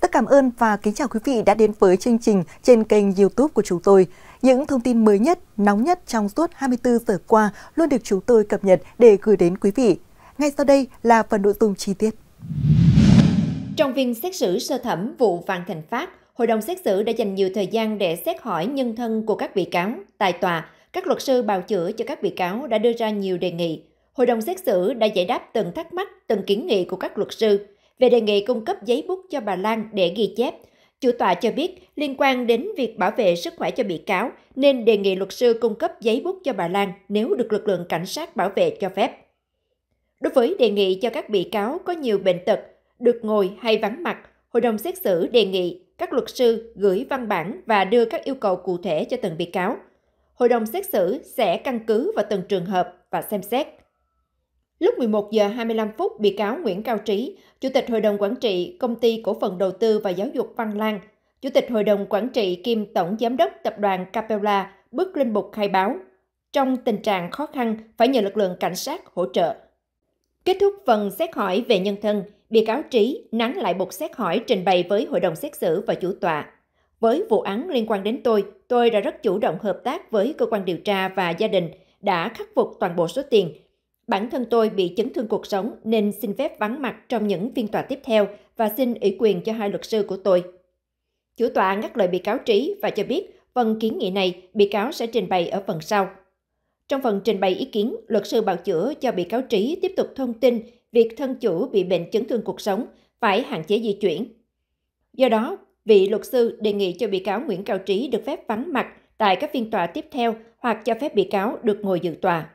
tất cảm ơn và kính chào quý vị đã đến với chương trình trên kênh YouTube của chúng tôi. Những thông tin mới nhất, nóng nhất trong suốt 24 giờ qua luôn được chúng tôi cập nhật để gửi đến quý vị. Ngay sau đây là phần nội dung chi tiết. Trong phiên xét xử sơ thẩm vụ Vạn Thành Phát, hội đồng xét xử đã dành nhiều thời gian để xét hỏi nhân thân của các bị cáo. Tại tòa, các luật sư bào chữa cho các bị cáo đã đưa ra nhiều đề nghị. Hội đồng xét xử đã giải đáp từng thắc mắc, từng kiến nghị của các luật sư, về đề nghị cung cấp giấy bút cho bà Lan để ghi chép. Chủ tòa cho biết liên quan đến việc bảo vệ sức khỏe cho bị cáo nên đề nghị luật sư cung cấp giấy bút cho bà Lan nếu được lực lượng cảnh sát bảo vệ cho phép. Đối với đề nghị cho các bị cáo có nhiều bệnh tật, được ngồi hay vắng mặt, hội đồng xét xử đề nghị các luật sư gửi văn bản và đưa các yêu cầu cụ thể cho từng bị cáo. Hội đồng xét xử sẽ căn cứ vào từng trường hợp và xem xét. Lúc 11 giờ 25 phút, bị cáo Nguyễn Cao Trí, Chủ tịch Hội đồng Quản trị Công ty Cổ phần Đầu tư và Giáo dục Văn Lang, Chủ tịch Hội đồng Quản trị kiêm Tổng Giám đốc Tập đoàn Capella bước lên bục khai báo. Trong tình trạng khó khăn, phải nhờ lực lượng cảnh sát hỗ trợ. Kết thúc phần xét hỏi về nhân thân, bị cáo Trí nắng lại bục xét hỏi trình bày với Hội đồng xét xử và chủ tọa. Với vụ án liên quan đến tôi, tôi đã rất chủ động hợp tác với cơ quan điều tra và gia đình, đã khắc phục toàn bộ số tiền Bản thân tôi bị chấn thương cuộc sống nên xin phép vắng mặt trong những phiên tòa tiếp theo và xin ủy quyền cho hai luật sư của tôi. Chủ tòa ngắt lời bị cáo Trí và cho biết phần kiến nghị này bị cáo sẽ trình bày ở phần sau. Trong phần trình bày ý kiến, luật sư bào chữa cho bị cáo Trí tiếp tục thông tin việc thân chủ bị bệnh chấn thương cuộc sống phải hạn chế di chuyển. Do đó, vị luật sư đề nghị cho bị cáo Nguyễn Cao Trí được phép vắng mặt tại các phiên tòa tiếp theo hoặc cho phép bị cáo được ngồi dự tòa.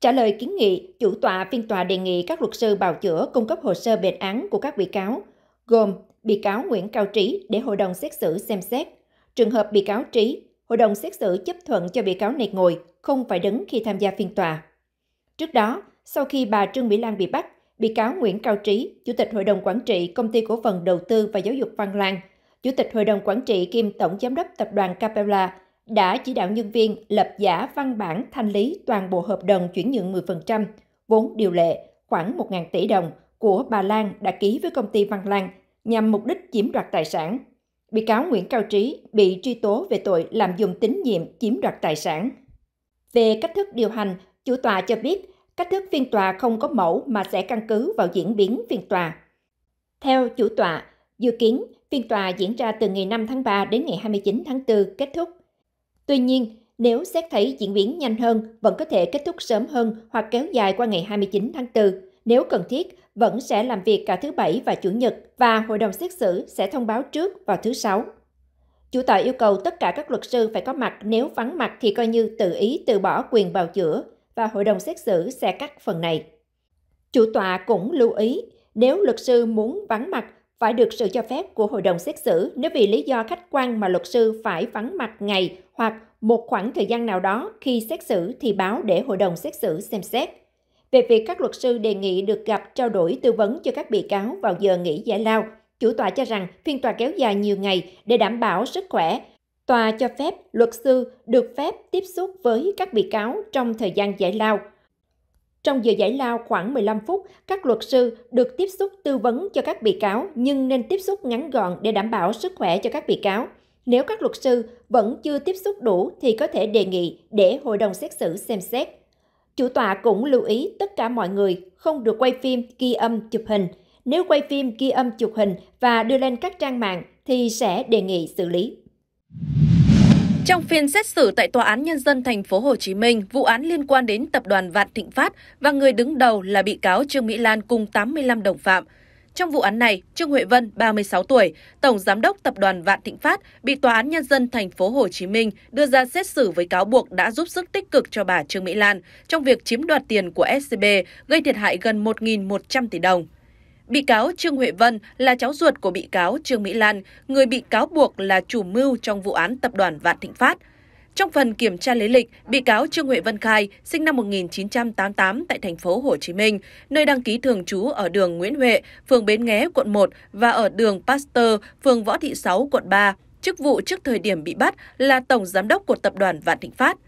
Trả lời kiến nghị, chủ tọa phiên tòa đề nghị các luật sư bào chữa cung cấp hồ sơ bệnh án của các bị cáo, gồm bị cáo Nguyễn Cao Trí để hội đồng xét xử xem xét. Trường hợp bị cáo Trí, hội đồng xét xử chấp thuận cho bị cáo này ngồi, không phải đứng khi tham gia phiên tòa. Trước đó, sau khi bà Trương Mỹ Lan bị bắt, bị cáo Nguyễn Cao Trí, Chủ tịch Hội đồng Quản trị Công ty Cổ phần Đầu tư và Giáo dục Văn Lan, Chủ tịch Hội đồng Quản trị kiêm Tổng Giám đốc Tập đoàn Capella đã chỉ đạo nhân viên lập giả văn bản thanh lý toàn bộ hợp đồng chuyển nhượng 10% vốn điều lệ khoảng 1.000 tỷ đồng của bà Lan đã ký với công ty Văn Lan nhằm mục đích chiếm đoạt tài sản. Bị cáo Nguyễn Cao Trí bị truy tố về tội làm dùng tín nhiệm chiếm đoạt tài sản. Về cách thức điều hành, chủ tòa cho biết cách thức phiên tòa không có mẫu mà sẽ căn cứ vào diễn biến phiên tòa. Theo chủ tòa dự kiến phiên tòa diễn ra từ ngày 5 tháng 3 đến ngày 29 tháng 4 kết thúc Tuy nhiên, nếu xét thấy diễn biến nhanh hơn, vẫn có thể kết thúc sớm hơn hoặc kéo dài qua ngày 29 tháng 4. Nếu cần thiết, vẫn sẽ làm việc cả thứ Bảy và Chủ nhật và hội đồng xét xử sẽ thông báo trước vào thứ Sáu. Chủ tọa yêu cầu tất cả các luật sư phải có mặt, nếu vắng mặt thì coi như tự ý từ bỏ quyền bào chữa và hội đồng xét xử sẽ cắt phần này. Chủ tọa cũng lưu ý, nếu luật sư muốn vắng mặt phải được sự cho phép của hội đồng xét xử nếu vì lý do khách quan mà luật sư phải vắng mặt ngày hoặc một khoảng thời gian nào đó khi xét xử thì báo để hội đồng xét xử xem xét. Về việc các luật sư đề nghị được gặp trao đổi tư vấn cho các bị cáo vào giờ nghỉ giải lao, chủ tọa cho rằng phiên tòa kéo dài nhiều ngày để đảm bảo sức khỏe. Tòa cho phép luật sư được phép tiếp xúc với các bị cáo trong thời gian giải lao – trong giờ giải lao khoảng 15 phút, các luật sư được tiếp xúc tư vấn cho các bị cáo nhưng nên tiếp xúc ngắn gọn để đảm bảo sức khỏe cho các bị cáo. Nếu các luật sư vẫn chưa tiếp xúc đủ thì có thể đề nghị để hội đồng xét xử xem xét. Chủ tọa cũng lưu ý tất cả mọi người không được quay phim, ghi âm, chụp hình. Nếu quay phim, ghi âm, chụp hình và đưa lên các trang mạng thì sẽ đề nghị xử lý. Trong phiên xét xử tại Tòa án Nhân dân thành phố Hồ Chí Minh, vụ án liên quan đến tập đoàn Vạn Thịnh Phát và người đứng đầu là bị cáo Trương Mỹ Lan cùng 85 đồng phạm. Trong vụ án này, Trương Huệ Vân, 36 tuổi, tổng giám đốc tập đoàn Vạn Thịnh Phát bị Tòa án nhân dân thành phố Hồ Chí Minh đưa ra xét xử với cáo buộc đã giúp sức tích cực cho bà Trương Mỹ Lan trong việc chiếm đoạt tiền của SCB gây thiệt hại gần 1.100 tỷ đồng. Bị cáo Trương Huệ Vân là cháu ruột của bị cáo Trương Mỹ Lan, người bị cáo buộc là chủ mưu trong vụ án tập đoàn Vạn Thịnh Phát. Trong phần kiểm tra lý lịch, bị cáo Trương Huệ Vân khai, sinh năm 1988 tại thành phố Hồ Chí Minh, nơi đăng ký thường trú ở đường Nguyễn Huệ, phường Bến Nghé, quận 1 và ở đường Pasteur, phường Võ Thị Sáu, quận 3. Chức vụ trước thời điểm bị bắt là tổng giám đốc của tập đoàn Vạn Thịnh Phát.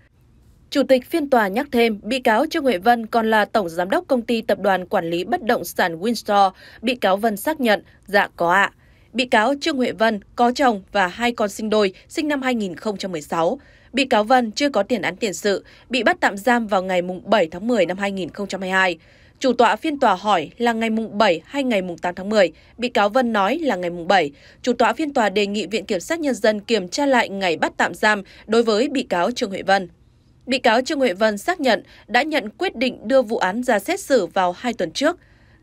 Chủ tịch phiên tòa nhắc thêm, bị cáo Trương Huệ Vân còn là tổng giám đốc công ty tập đoàn quản lý bất động sản Windsor. Bị cáo Vân xác nhận, dạ có ạ. Bị cáo Trương Huệ Vân có chồng và hai con sinh đôi, sinh năm 2016. Bị cáo Vân chưa có tiền án tiền sự, bị bắt tạm giam vào ngày 7 tháng 10 năm 2022. Chủ tọa phiên tòa hỏi là ngày mùng 7 hay ngày mùng 8 tháng 10, bị cáo Vân nói là ngày mùng 7. Chủ tọa phiên tòa đề nghị Viện Kiểm sát Nhân dân kiểm tra lại ngày bắt tạm giam đối với bị cáo Trương Huệ Vân. Bị cáo Trương Huệ Vân xác nhận đã nhận quyết định đưa vụ án ra xét xử vào hai tuần trước.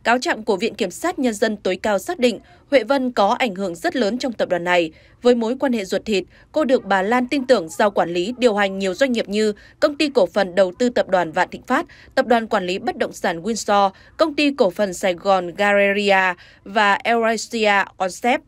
Cáo trạng của Viện Kiểm sát Nhân dân tối cao xác định Huệ Vân có ảnh hưởng rất lớn trong tập đoàn này. Với mối quan hệ ruột thịt, cô được bà Lan tin tưởng giao quản lý điều hành nhiều doanh nghiệp như Công ty Cổ phần Đầu tư Tập đoàn Vạn Thịnh Phát, Tập đoàn Quản lý Bất động sản Windsor, Công ty Cổ phần Sài Gòn Galleria và Eurasia Concept.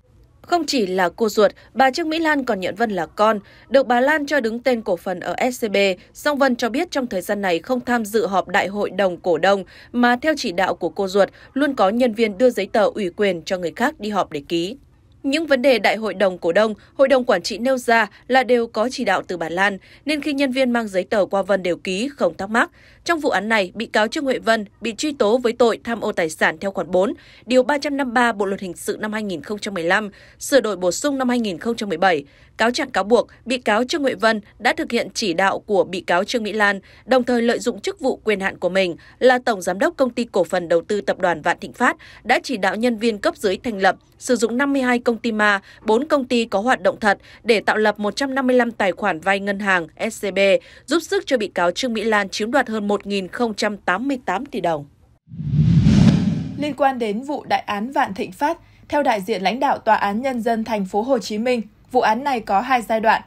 Không chỉ là cô ruột, bà Trương Mỹ Lan còn nhận Vân là con, được bà Lan cho đứng tên cổ phần ở SCB. Song Vân cho biết trong thời gian này không tham dự họp đại hội đồng cổ đông, mà theo chỉ đạo của cô ruột, luôn có nhân viên đưa giấy tờ ủy quyền cho người khác đi họp để ký. Những vấn đề đại hội đồng cổ đông, hội đồng quản trị nêu ra là đều có chỉ đạo từ bà Lan, nên khi nhân viên mang giấy tờ qua Vân đều ký, không thắc mắc. Trong vụ án này, bị cáo Trương Huệ Vân bị truy tố với tội tham ô tài sản theo khoản 4, điều 353 Bộ luật hình sự năm 2015, sửa đổi bổ sung năm 2017. Cáo trạng cáo buộc bị cáo Trương Huệ Vân đã thực hiện chỉ đạo của bị cáo Trương Mỹ Lan, đồng thời lợi dụng chức vụ quyền hạn của mình là tổng giám đốc công ty cổ phần đầu tư tập đoàn Vạn Thịnh Phát đã chỉ đạo nhân viên cấp dưới thành lập, sử dụng 52 công ty ma, 4 công ty có hoạt động thật để tạo lập 155 tài khoản vay ngân hàng SCB, giúp sức cho bị cáo Trương Mỹ Lan chiếm đoạt hơn 1.088 tỷ đồng. Liên quan đến vụ đại án Vạn Thịnh Phát, theo đại diện lãnh đạo Tòa án Nhân dân thành phố Hồ Chí Minh, vụ án này có hai giai đoạn.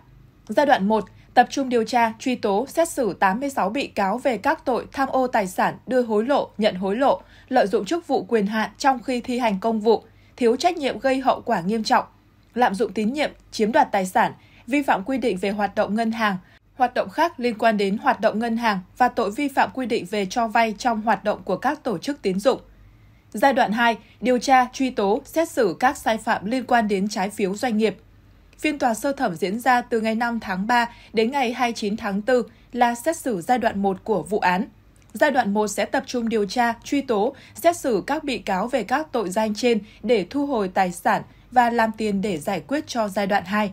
Giai đoạn 1 tập trung điều tra, truy tố, xét xử 86 bị cáo về các tội tham ô tài sản, đưa hối lộ, nhận hối lộ, lợi dụng chức vụ quyền hạn trong khi thi hành công vụ, thiếu trách nhiệm gây hậu quả nghiêm trọng, lạm dụng tín nhiệm, chiếm đoạt tài sản, vi phạm quy định về hoạt động ngân hàng, Hoạt động khác liên quan đến hoạt động ngân hàng và tội vi phạm quy định về cho vay trong hoạt động của các tổ chức tín dụng. Giai đoạn 2, điều tra, truy tố, xét xử các sai phạm liên quan đến trái phiếu doanh nghiệp. Phiên tòa sơ thẩm diễn ra từ ngày 5 tháng 3 đến ngày 29 tháng 4 là xét xử giai đoạn 1 của vụ án. Giai đoạn 1 sẽ tập trung điều tra, truy tố, xét xử các bị cáo về các tội danh trên để thu hồi tài sản và làm tiền để giải quyết cho giai đoạn 2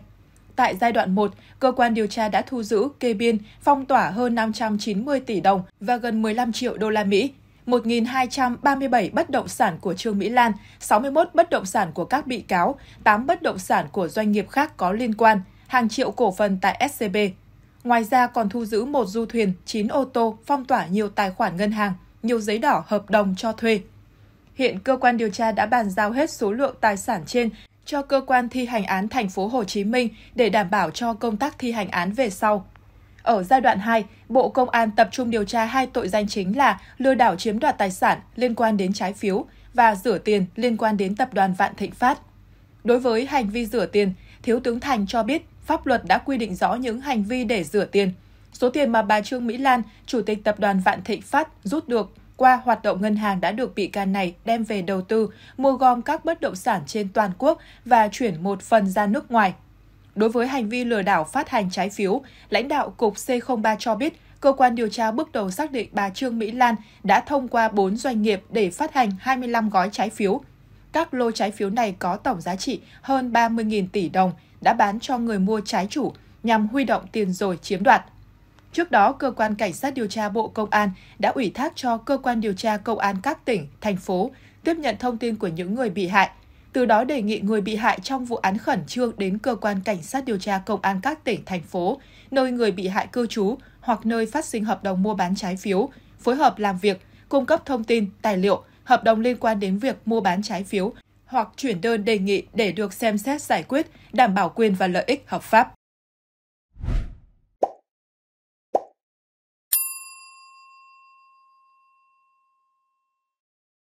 tại giai đoạn 1, cơ quan điều tra đã thu giữ, kê biên, phong tỏa hơn 590 tỷ đồng và gần 15 triệu đô la Mỹ 1.237 bất động sản của Trương Mỹ Lan, 61 bất động sản của các bị cáo, 8 bất động sản của doanh nghiệp khác có liên quan, hàng triệu cổ phần tại SCB. Ngoài ra còn thu giữ một du thuyền, 9 ô tô, phong tỏa nhiều tài khoản ngân hàng, nhiều giấy đỏ hợp đồng cho thuê. Hiện cơ quan điều tra đã bàn giao hết số lượng tài sản trên cho cơ quan thi hành án thành phố Hồ Chí Minh để đảm bảo cho công tác thi hành án về sau. Ở giai đoạn 2, Bộ Công an tập trung điều tra hai tội danh chính là lừa đảo chiếm đoạt tài sản liên quan đến trái phiếu và rửa tiền liên quan đến tập đoàn Vạn Thịnh Phát. Đối với hành vi rửa tiền, Thiếu tướng Thành cho biết pháp luật đã quy định rõ những hành vi để rửa tiền. Số tiền mà bà Trương Mỹ Lan, chủ tịch tập đoàn Vạn Thịnh Phát rút được qua hoạt động ngân hàng đã được bị can này đem về đầu tư, mua gom các bất động sản trên toàn quốc và chuyển một phần ra nước ngoài. Đối với hành vi lừa đảo phát hành trái phiếu, lãnh đạo Cục C03 cho biết, cơ quan điều tra bước đầu xác định bà Trương Mỹ Lan đã thông qua 4 doanh nghiệp để phát hành 25 gói trái phiếu. Các lô trái phiếu này có tổng giá trị hơn 30.000 tỷ đồng, đã bán cho người mua trái chủ nhằm huy động tiền rồi chiếm đoạt. Trước đó, Cơ quan Cảnh sát điều tra Bộ Công an đã ủy thác cho Cơ quan điều tra Công an các tỉnh, thành phố tiếp nhận thông tin của những người bị hại, từ đó đề nghị người bị hại trong vụ án khẩn trương đến Cơ quan Cảnh sát điều tra Công an các tỉnh, thành phố, nơi người bị hại cư trú hoặc nơi phát sinh hợp đồng mua bán trái phiếu, phối hợp làm việc, cung cấp thông tin, tài liệu, hợp đồng liên quan đến việc mua bán trái phiếu hoặc chuyển đơn đề nghị để được xem xét giải quyết, đảm bảo quyền và lợi ích hợp pháp.